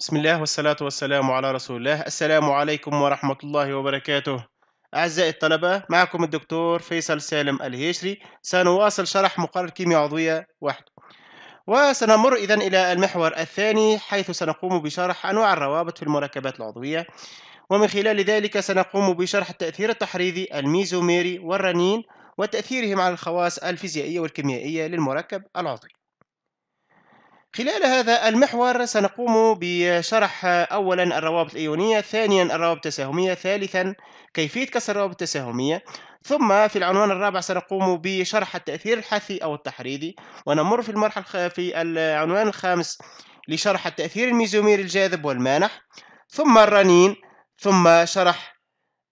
بسم الله والصلاة والسلام على رسول الله السلام عليكم ورحمة الله وبركاته أعزائي الطلبة معكم الدكتور فيصل سالم الهيشري سنواصل شرح مقرر كيمياء عضوية واحد وسنمر إذا إلى المحور الثاني حيث سنقوم بشرح أنواع الروابط في المركبات العضوية ومن خلال ذلك سنقوم بشرح التأثير التحريضي الميزوميري والرنين وتأثيرهم على الخواص الفيزيائية والكيميائية للمركب العضوي خلال هذا المحور سنقوم بشرح أولا الروابط الإيونية ثانيا الروابط التساهمية ثالثا كيفية كسر الروابط التساهمية ثم في العنوان الرابع سنقوم بشرح التأثير الحثي أو التحريضي ونمر في المرحلة في العنوان الخامس لشرح التأثير الميزوميري الجاذب والمانح ثم الرنين ثم شرح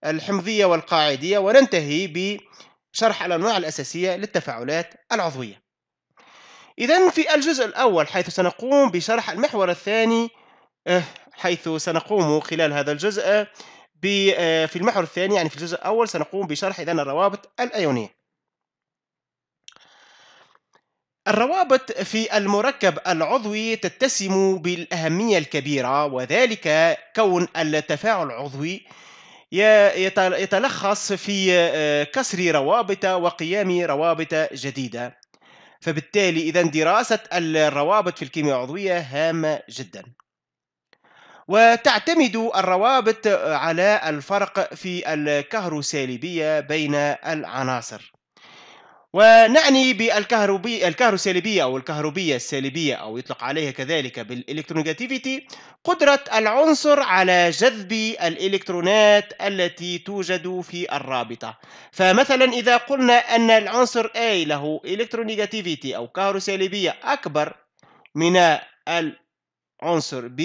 الحمضية والقاعدية وننتهي بشرح الأنواع الأساسية للتفاعلات العضوية إذا في الجزء الأول حيث سنقوم بشرح المحور الثاني آه، حيث سنقوم خلال هذا الجزء آه، آه، في المحور الثاني يعني في الجزء الأول سنقوم بشرح إذا الروابط الأيونية الروابط في المركب العضوي تتسم بالأهمية الكبيرة وذلك كون التفاعل العضوي يتلخص في كسر روابط وقيام روابط جديدة فبالتالي إذا دراسة الروابط في الكيمياء العضوية هامة جدا وتعتمد الروابط على الفرق في الكهروسالبية بين العناصر ونعني بالكهربي الكهروسالبية أو الكهروبية السالبية أو يطلق عليها كذلك بالإلكترونيجاتيفيتي قدرة العنصر على جذب الإلكترونات التي توجد في الرابطة فمثلا إذا قلنا أن العنصر A له إلكترونيجاتيفيتي أو كهروسالبية أكبر من العنصر B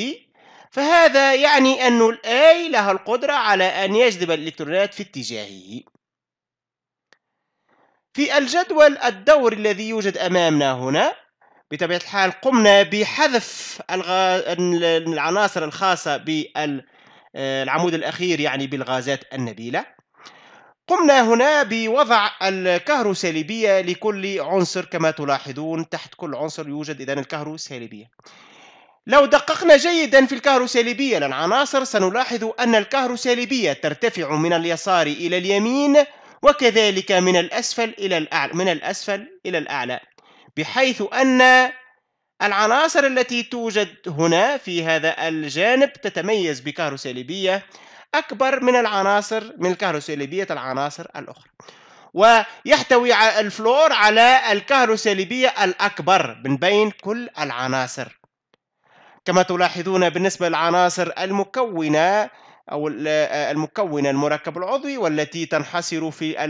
فهذا يعني أن A لها القدرة على أن يجذب الإلكترونات في اتجاهه في الجدول الدوري الذي يوجد أمامنا هنا بطبيعة الحال قمنا بحذف العناصر الخاصة بالعمود آه، الأخير يعني بالغازات النبيلة قمنا هنا بوضع الكهروسالبية لكل عنصر كما تلاحظون تحت كل عنصر يوجد إذن الكهروسالبية لو دققنا جيدا في الكهروسالبية للعناصر سنلاحظ أن الكهروسالبية ترتفع من اليسار إلى اليمين وكذلك من الأسفل إلى الأعلى من الأسفل إلى الأعلى بحيث أن العناصر التي توجد هنا في هذا الجانب تتميز بكهروسالبية أكبر من العناصر من الكهروسالبية العناصر الأخرى ويحتوي الفلور على الكهروسالبية الأكبر من بين كل العناصر كما تلاحظون بالنسبة للعناصر المكونة أو آه، المكون المركب العضوي والتي تنحصر في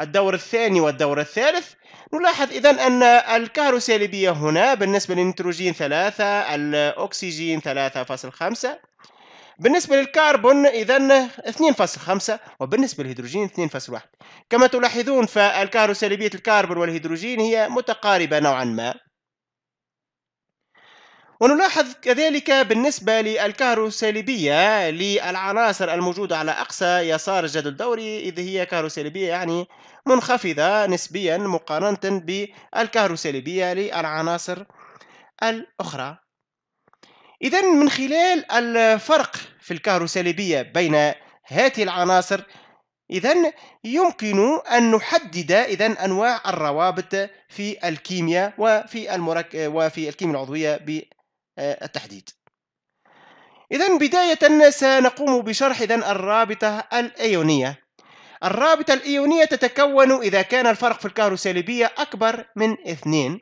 الدور الثاني والدور الثالث نلاحظ إذن أن الكهروسالبية هنا بالنسبة للنيتروجين ثلاثة الأكسجين ثلاثة فاصل خمسة بالنسبة للكربون إذا خمسة وبالنسبة للهيدروجين اثنين واحد كما تلاحظون فالكهروسالبية الكربون والهيدروجين هي متقاربة نوعا ما ونلاحظ كذلك بالنسبة للكهروسالبية للعناصر الموجودة على أقصى يسار الجدول الدوري إذ هي كهروسالبية يعني منخفضة نسبيا مقارنة بالكهروسالبية للعناصر الأخرى إذا من خلال الفرق في الكهروسالبية بين هذه العناصر إذا يمكن أن نحدد إذا أنواع الروابط في الكيمياء وفي المرك... وفي الكيمياء العضوية ب... آه، التحديد إذا بداية سنقوم بشرح إذا الرابطة الأيونية الرابطة الإيونية تتكون إذا كان الفرق في الكهروسالبية أكبر من اثنين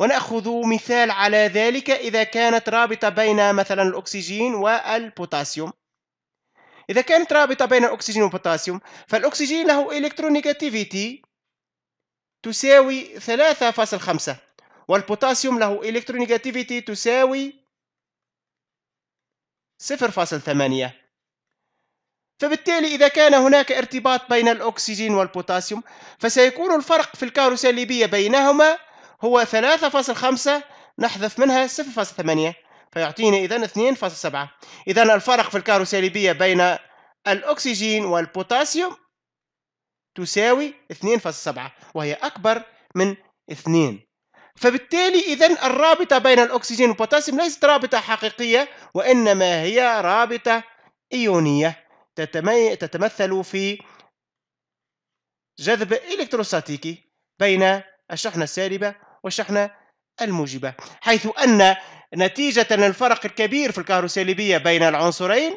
ونأخذ مثال على ذلك إذا كانت رابطة بين مثلا الأكسجين والبوتاسيوم إذا كانت رابطة بين الأكسجين والبوتاسيوم فالأكسجين له إلكترونيكاتيفيتي تساوي 3.5 والبوتاسيوم له إلكترونيجاتيفيتي تساوي 0.8 فبالتالي إذا كان هناك ارتباط بين الأكسجين والبوتاسيوم فسيكون الفرق في الكاروسيليبية بينهما هو 3.5 نحذف منها 0.8 فيعطينا إذن 2.7 إذن الفرق في الكاروسيليبية بين الأكسجين والبوتاسيوم تساوي 2.7 وهي أكبر من 2 فبالتالي إذا الرابطة بين الأكسجين والبوتاسيوم ليست رابطة حقيقية وإنما هي رابطة إيونية تتمثل في جذب إلكتروستاتيكي بين الشحنة السالبة والشحنة الموجبة حيث أن نتيجة الفرق الكبير في الكهروسالبية بين العنصرين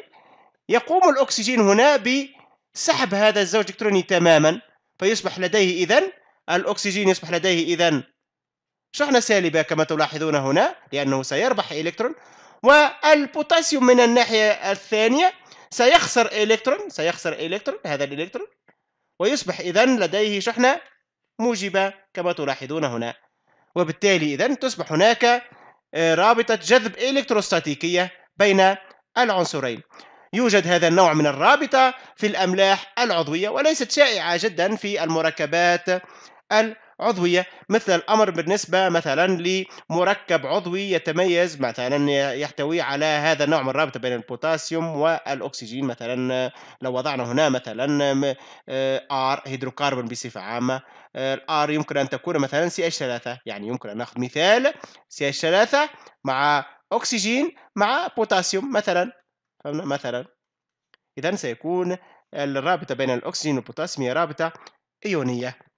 يقوم الأكسجين هنا بسحب هذا الزوج الإلكتروني تماما فيصبح لديه اذا الأكسجين يصبح لديه اذا شحنة سالبة كما تلاحظون هنا لأنه سيربح إلكترون والبوتاسيوم من الناحية الثانية سيخسر إلكترون سيخسر إلكترون هذا الإلكترون ويصبح إذا لديه شحنة موجبة كما تلاحظون هنا وبالتالي إذا تصبح هناك آه، رابطة جذب إلكتروستاتيكية بين العنصرين يوجد هذا النوع من الرابطة في الأملاح العضوية وليست شائعة جدا في المركبات العضوية عضوية مثل الأمر بالنسبة مثلا لمركب عضوي يتميز مثلا يحتوي على هذا النوع من الرابطة بين البوتاسيوم والأكسجين مثلا لو وضعنا هنا مثلا آه، R هيدروكربون بصفة عامة الار آه، يمكن ان تكون مثلا ch 3 يعني يمكن ان ناخذ مثال ch 3 مع اكسجين مع بوتاسيوم مثلا مثلا اذا سيكون الرابطه بين الاكسجين والبوتاسيوم هي رابطه ايونيه